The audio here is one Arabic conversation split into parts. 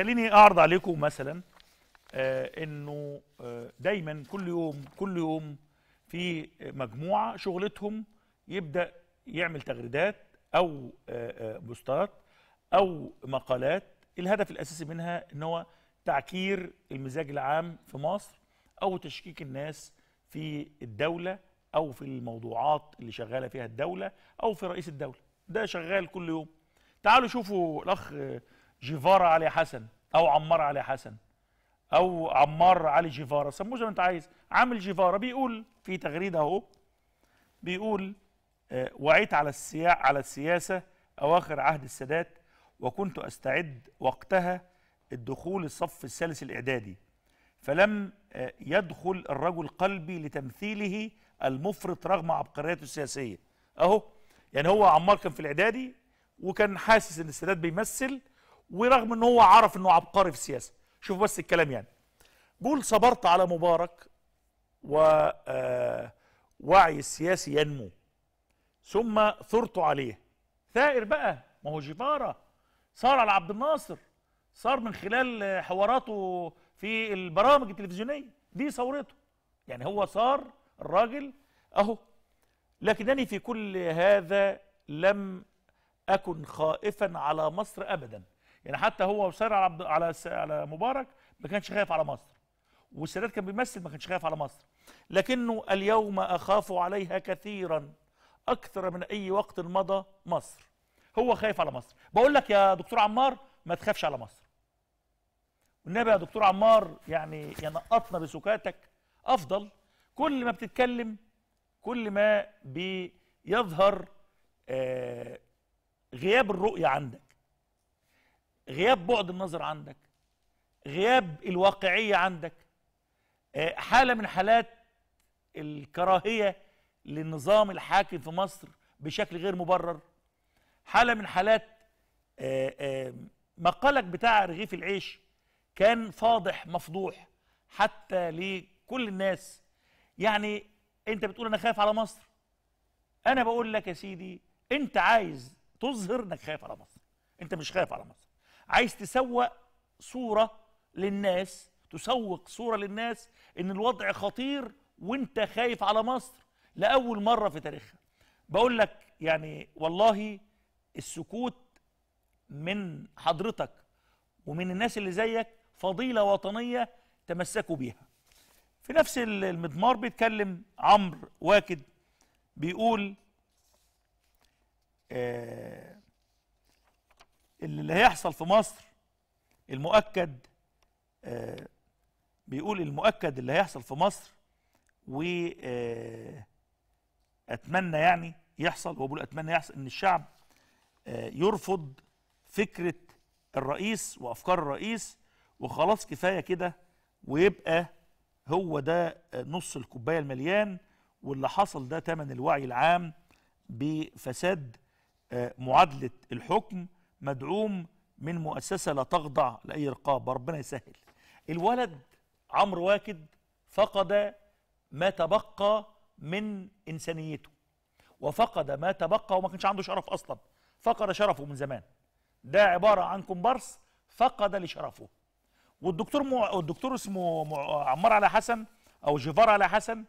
خليني اعرض عليكم مثلا آه انه آه دايما كل يوم كل يوم في مجموعه شغلتهم يبدا يعمل تغريدات او آه،, آه بوستات او مقالات الهدف الاساسي منها ان هو تعكير المزاج العام في مصر او تشكيك الناس في الدوله او في الموضوعات اللي شغاله فيها الدوله او في رئيس الدوله ده شغال كل يوم تعالوا شوفوا الاخ جيفارا علي حسن او عمار علي حسن او عمار علي جيفارا سموه زي ما انت عايز عامل جيفارا بيقول في تغريده اهو بيقول آه، وعيت على السيا على السياسه اواخر عهد السادات وكنت استعد وقتها الدخول الصف الثالث الاعدادي فلم آه، يدخل الرجل قلبي لتمثيله المفرط رغم عبقريته السياسيه اهو يعني هو عمار كان في الاعدادي وكان حاسس ان السادات بيمثل ورغم ان هو عرف انه عبقري في السياسه شوف بس الكلام يعني بيقول صبرت على مبارك ووعي آه، السياسي ينمو ثم ثرت عليه ثائر بقى ما هو جبارة صار على عبد الناصر صار من خلال حواراته في البرامج التلفزيونية دي ثورته يعني هو صار الراجل أهو لكنني في كل هذا لم أكن خائفا على مصر أبداً يعني حتى هو وسير على عبد على على مبارك ما كانش خايف على مصر والسادات كان بيمثل ما كانش خايف على مصر لكنه اليوم اخاف عليها كثيرا اكثر من اي وقت مضى مصر هو خايف على مصر بقول لك يا دكتور عمار ما تخافش على مصر والنبي يا دكتور عمار يعني ينقطنا بسكاتك افضل كل ما بتتكلم كل ما بيظهر آه، غياب الرؤيه عندك غياب بعد النظر عندك غياب الواقعية عندك آه، حالة من حالات الكراهية للنظام الحاكم في مصر بشكل غير مبرر حالة من حالات آه، آه، مقالك بتاع رغيف العيش كان فاضح مفضوح حتى لكل الناس يعني انت بتقول انا خايف على مصر انا بقول لك يا سيدي انت عايز تظهر انك خايف على مصر انت مش خايف على مصر عايز تسوق صورة للناس تسوق صورة للناس ان الوضع خطير وانت خايف على مصر لأول مرة في تاريخها بقول لك يعني والله السكوت من حضرتك ومن الناس اللي زيك فضيلة وطنية تمسكوا بيها في نفس المضمار بيتكلم عمرو واكد بيقول آه اللي هيحصل في مصر المؤكد آه بيقول المؤكد اللي هيحصل في مصر و آه، اتمنى يعني يحصل وبقول اتمنى يحصل ان الشعب آه، يرفض فكره الرئيس وافكار الرئيس وخلاص كفايه كده ويبقى هو ده آه، نص الكوبايه المليان واللي حصل ده تمن الوعي العام بفساد معادله الحكم مدعوم من مؤسسه لا تخضع لاي رقابه ربنا يسهل الولد عمرو واكد فقد ما تبقى من انسانيته وفقد ما تبقى وما كانش عنده شرف اصلا فقد شرفه من زمان ده عباره عن كومبارس فقد لشرفه والدكتور مو... الدكتور اسمه عمار على حسن او جيفار على حسن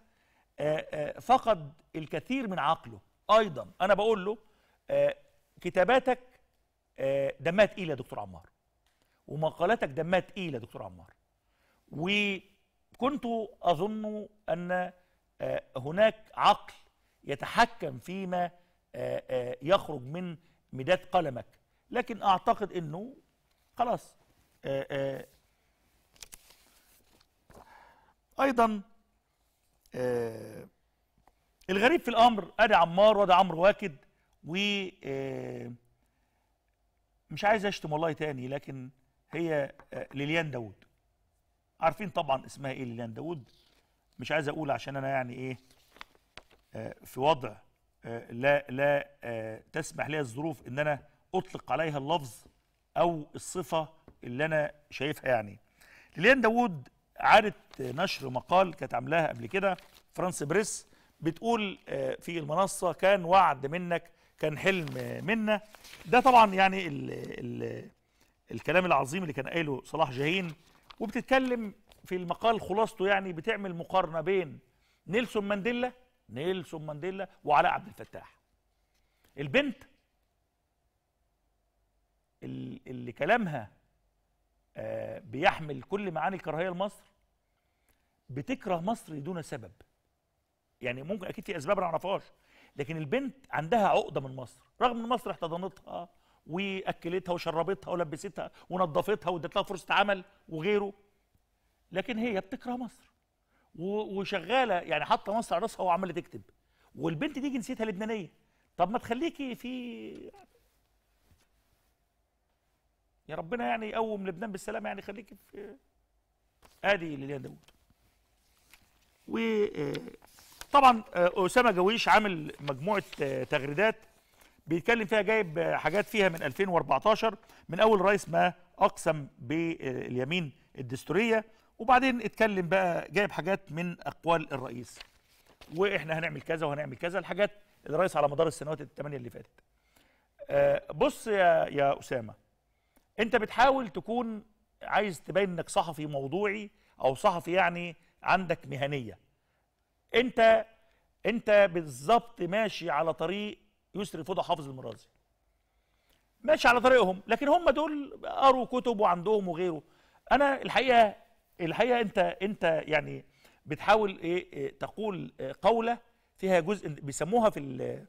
آه، آه، فقد الكثير من عقله ايضا انا بقول له آه، كتاباتك آه، دمها إيه تقيل يا دكتور عمار ومقالاتك دمها إيه تقيل يا دكتور عمار وكنت اظن ان آه، هناك عقل يتحكم فيما آه، يخرج من مداد قلمك لكن اعتقد انه خلاص ايضا الغريب في الامر ادي عمار وادي عمرو واكد و مش عايز اشتم والله تاني لكن هي آه، ليليان داوود عارفين طبعا اسمها ايه ليليان داوود مش عايز اقول عشان انا يعني ايه آه، في وضع آه، لا لا تسمح لي الظروف ان انا اطلق عليها اللفظ او الصفه اللي انا شايفها يعني ليليان داوود عادت نشر مقال كانت عاملاها قبل كده فرانس بريس بتقول في المنصه كان وعد منك كان حلم منا ده طبعا يعني الـ الـ الكلام العظيم اللي كان قايله صلاح جاهين وبتتكلم في المقال خلاصته يعني بتعمل مقارنه بين نيلسون مانديلا نيلسون مانديلا وعلاء عبد الفتاح البنت اللي كلامها آه، بيحمل كل معاني الكراهيه لمصر بتكره مصر دون سبب يعني ممكن اكيد في اسباب انا ما اعرفهاش لكن البنت عندها عقده من مصر رغم ان مصر احتضنتها واكلتها وشربتها ولبستها ونظفتها وادت لها فرصه عمل وغيره لكن هي بتكره مصر وشغاله يعني حاطه مصر على راسها وعماله تكتب والبنت دي جنسيتها لبنانيه طب ما تخليكي في يا ربنا يعني يقوم لبنان بالسلامه يعني خليكي في ادي ليليان داوود و آه، طبعا آه، اسامه جويش عامل مجموعه آه، تغريدات بيتكلم فيها جايب آه، حاجات فيها من 2014 من اول رئيس ما اقسم باليمين الدستوريه وبعدين اتكلم بقى جايب حاجات من اقوال الرئيس واحنا هنعمل كذا وهنعمل كذا الحاجات الرئيس على مدار السنوات الثمانيه اللي فاتت بص يا يا اسامه انت بتحاول تكون عايز تبين انك صحفي موضوعي او صحفي يعني عندك مهنيه انت انت بالظبط ماشي على طريق يسري الفضا حافظ المرازي ماشي على طريقهم لكن هم دول قروا كتب وعندهم وغيره انا الحقيقه الحقيقه انت انت يعني بتحاول ايه, إيه، تقول قوله فيها جزء بيسموها في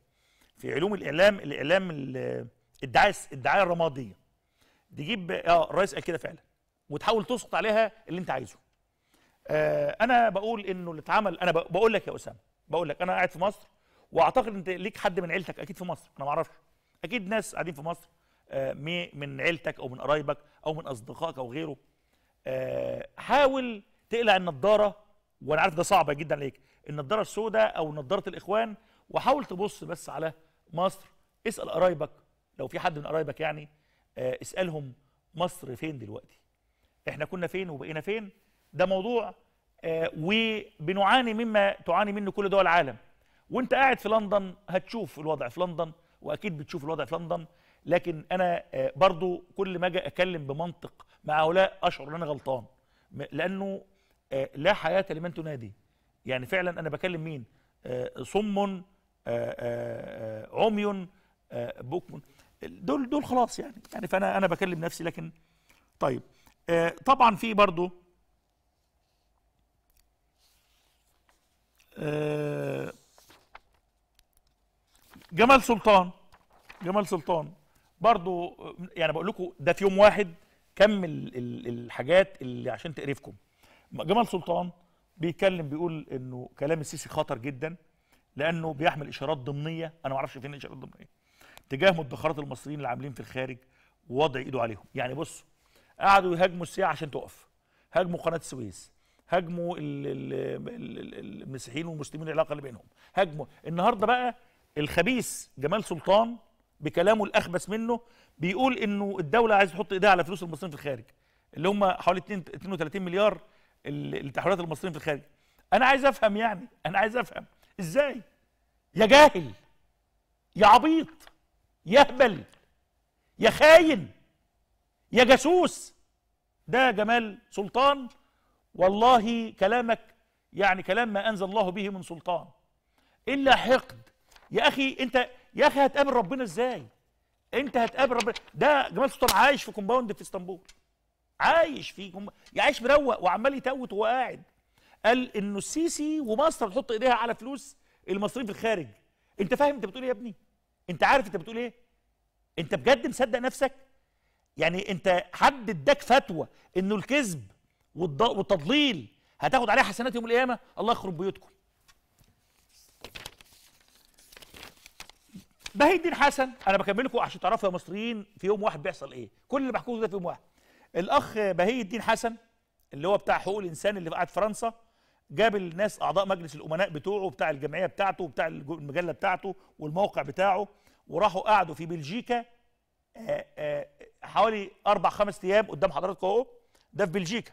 في علوم الاعلام الاعلام الدعايه الدعايه الرماديه تجيب اه الرئيس قال كده فعلا وتحاول تسقط عليها اللي انت عايزه آه، انا بقول انه اللي اتعمل انا بقول لك يا اسامه بقول لك انا قاعد في مصر واعتقد انت ليك حد من عيلتك اكيد في مصر انا ما اعرفش اكيد ناس قاعدين في مصر آه، من عيلتك او من قرايبك او من اصدقائك او غيره آه، حاول تقلع النضاره وانا عارف ده صعبه جدا عليك النضاره السوداء او نضاره الاخوان وحاول تبص بس على مصر اسال قرايبك لو في حد من قرايبك يعني اسالهم مصر فين دلوقتي احنا كنا فين وبقينا فين ده موضوع آه، وبنعاني مما تعاني منه كل دول العالم وانت قاعد في لندن هتشوف الوضع في لندن واكيد بتشوف الوضع في لندن لكن انا آه، برضو كل ما اجي اكلم بمنطق مع هؤلاء اشعر ان انا غلطان لانه آه، لا حياه لمن تنادي يعني فعلا انا بكلم مين صم عمي بكم دول دول خلاص يعني يعني فانا انا بكلم نفسي لكن طيب طبعا في برضو آه، جمال سلطان جمال سلطان برضو يعني بقول لكم ده في يوم واحد كم الحاجات اللي عشان تقرفكم جمال سلطان بيتكلم بيقول انه كلام السيسي خطر جدا لانه بيحمل اشارات ضمنيه انا ما اعرفش فين الاشارات الضمنيه تجاه مدخرات المصريين اللي عاملين في الخارج ووضع ايده عليهم يعني بصوا قعدوا يهاجموا السياحه عشان تقف هاجموا قناه السويس هاجموا المسيحيين والمسلمين العلاقه اللي بينهم هاجموا النهارده بقى الخبيث جمال سلطان بكلامه الاخبث منه بيقول انه الدوله عايز تحط ايديها على فلوس المصريين في الخارج اللي هم حوالي 32 مليار التحويلات المصريين في الخارج انا عايز افهم يعني انا عايز افهم ازاي يا جاهل يا عبيط يا هبل يا خاين يا جاسوس ده جمال سلطان والله كلامك يعني كلام ما أنزل الله به من سلطان إلا حقد يا أخي أنت يا أخي هتقابل ربنا إزاي أنت هتقابل ربنا ده جمال سلطان عايش في كومباوند في اسطنبول عايش في كومباوند يعني عايش مروق وعمال يتوت وهو قاعد قال إنه السيسي ومصر تحط إيديها على فلوس المصريين في الخارج أنت فاهم أنت بتقول إيه يا ابني أنت عارف أنت بتقول إيه أنت بجد مصدق نفسك يعني أنت حد اداك فتوى إنه الكذب والتضليل هتاخد عليها حسنات يوم القيامه الله يخرب بيوتكم بهي الدين حسن انا بكمل لكم عشان تعرفوا يا مصريين في يوم واحد بيحصل ايه كل اللي بحكوه ده في يوم واحد الاخ بهي الدين حسن اللي هو بتاع حقوق الانسان اللي قاعد فرنسا جاب الناس اعضاء مجلس الامناء بتوعه بتاع الجمعيه بتاعته وبتاع المجله بتاعته والموقع بتاعه وراحوا قعدوا في بلجيكا حوالي اربع خمس ايام قدام حضراتكم اهو ده في بلجيكا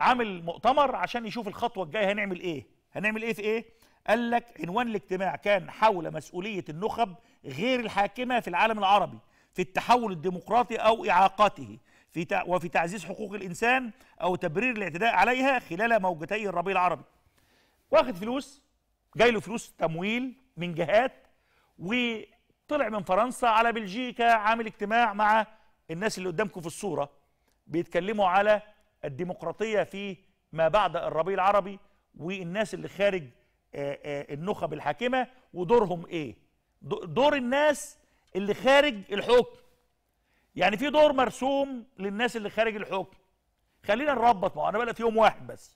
عامل مؤتمر عشان يشوف الخطوه الجايه هنعمل ايه هنعمل ايه في ايه قال لك عنوان الاجتماع كان حول مسؤوليه النخب غير الحاكمه في العالم العربي في التحول الديمقراطي او اعاقته في تع... وفي تعزيز حقوق الانسان او تبرير الاعتداء عليها خلال موجتي الربيع العربي واخد فلوس جاي له فلوس تمويل من جهات وطلع من فرنسا على بلجيكا عامل اجتماع مع الناس اللي قدامكم في الصوره بيتكلموا على الديمقراطية في ما بعد الربيع العربي والناس اللي خارج آه، آه، النخب الحاكمة ودورهم ايه دور الناس اللي خارج الحكم يعني في دور مرسوم للناس اللي خارج الحكم خلينا نربط ما انا في يوم واحد بس